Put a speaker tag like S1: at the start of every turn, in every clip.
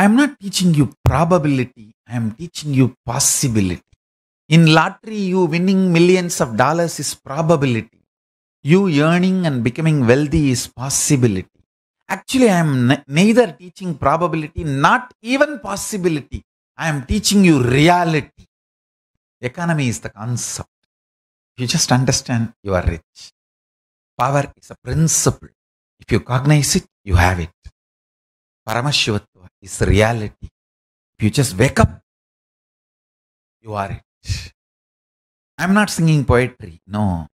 S1: I am not teaching you probability, I am teaching you possibility. In lottery, you winning millions of dollars is probability. You earning and becoming wealthy is possibility. Actually, I am neither teaching probability, not even possibility. I am teaching you reality. Economy is the concept. You just understand, you are rich. Power is a principle. If you cognize it, you have
S2: it. Paramashivatva is reality. If you just wake up, you are it. I'm not singing poetry, no.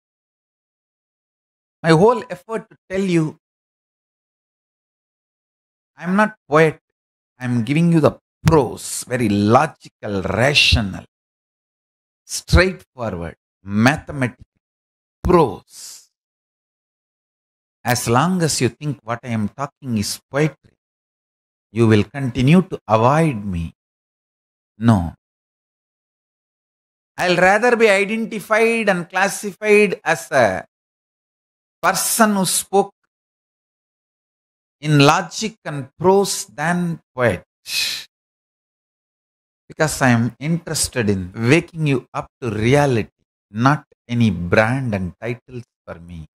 S2: My whole effort to tell you
S1: I'm not poet. I'm giving you the prose, very logical, rational, straightforward, mathematical prose. As long as you think what I am talking is poetry, you will continue to avoid me. No.
S2: I'll rather be identified and classified as a person who spoke in
S1: logic and prose than poet. Because I am interested in waking you up to reality, not any brand and
S2: titles for me.